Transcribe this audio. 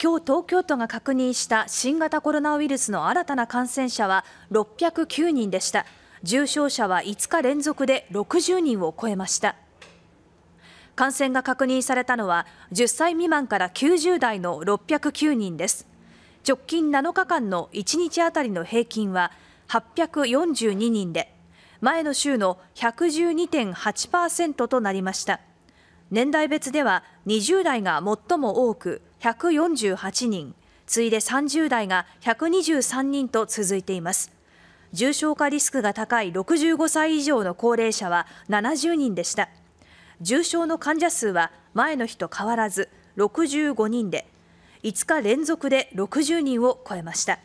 今日東京都が確認した新型コロナウイルスの新たな感染者は609人でした重症者は5日連続で60人を超えました感染が確認されたのは10歳未満から90代の609人です直近7日間の1日あたりの平均は842人で前の週の112.8%となりました年代別では20代が最も多く148人、次いで30代が123人と続いています。重症化リスクが高い65歳以上の高齢者は70人でした。重症の患者数は前の日と変わらず65人で、5日連続で60人を超えました。